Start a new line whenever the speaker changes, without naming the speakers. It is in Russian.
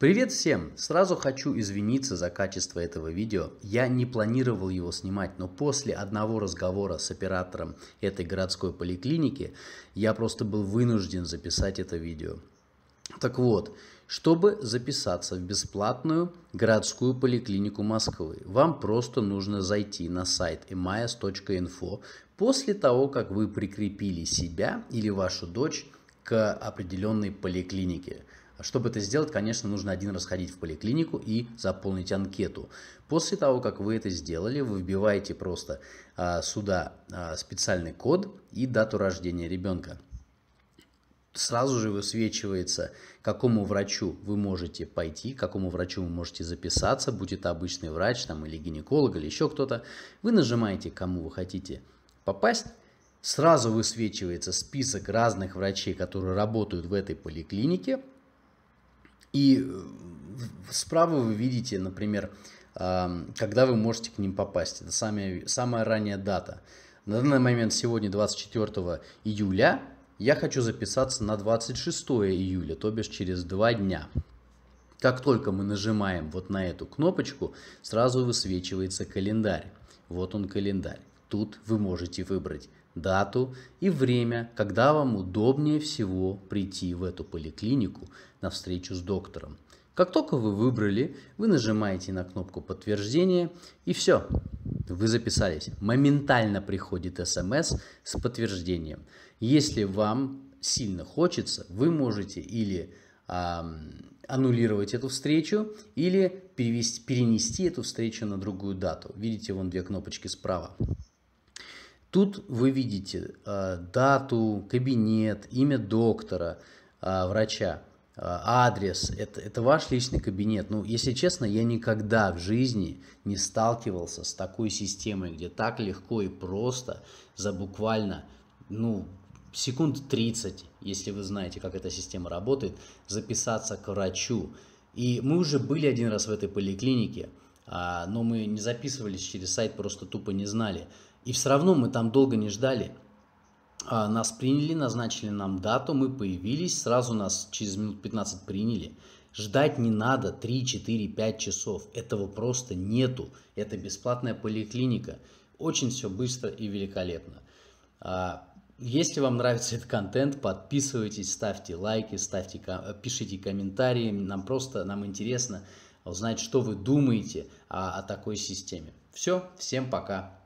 Привет всем! Сразу хочу извиниться за качество этого видео. Я не планировал его снимать, но после одного разговора с оператором этой городской поликлиники я просто был вынужден записать это видео. Так вот, чтобы записаться в бесплатную городскую поликлинику Москвы, вам просто нужно зайти на сайт emayas.info после того, как вы прикрепили себя или вашу дочь к определенной поликлинике. Чтобы это сделать, конечно, нужно один раз ходить в поликлинику и заполнить анкету. После того, как вы это сделали, вы вбиваете просто а, сюда а, специальный код и дату рождения ребенка. Сразу же высвечивается, к какому врачу вы можете пойти, к какому врачу вы можете записаться, будь это обычный врач там, или гинеколог, или еще кто-то. Вы нажимаете, кому вы хотите попасть, сразу высвечивается список разных врачей, которые работают в этой поликлинике, и э, справа вы видите, например, а, когда вы можете к ним попасть. Это самая, самая ранняя дата. На данный момент сегодня 24 июля. Я хочу записаться на 26 июля, то бишь через два дня. Как только мы нажимаем вот на эту кнопочку, сразу высвечивается календарь. Вот он календарь. Тут вы можете выбрать дату и время, когда вам удобнее всего прийти в эту поликлинику на встречу с доктором. Как только вы выбрали, вы нажимаете на кнопку подтверждения и все, вы записались. Моментально приходит смс с подтверждением. Если вам сильно хочется, вы можете или а, аннулировать эту встречу, или перевести, перенести эту встречу на другую дату. Видите, вон две кнопочки справа. Тут вы видите э, дату, кабинет, имя доктора, э, врача, э, адрес. Это, это ваш личный кабинет. Ну, если честно, я никогда в жизни не сталкивался с такой системой, где так легко и просто за буквально, ну, секунд 30, если вы знаете, как эта система работает, записаться к врачу. И мы уже были один раз в этой поликлинике – а, но мы не записывались через сайт, просто тупо не знали. И все равно мы там долго не ждали. А, нас приняли, назначили нам дату, мы появились, сразу нас через минут 15 приняли. Ждать не надо 3, 4, 5 часов. Этого просто нету. Это бесплатная поликлиника. Очень все быстро и великолепно. А, если вам нравится этот контент, подписывайтесь, ставьте лайки, ставьте, пишите комментарии. Нам просто, нам интересно узнать, что вы думаете о, о такой системе. Все, всем пока.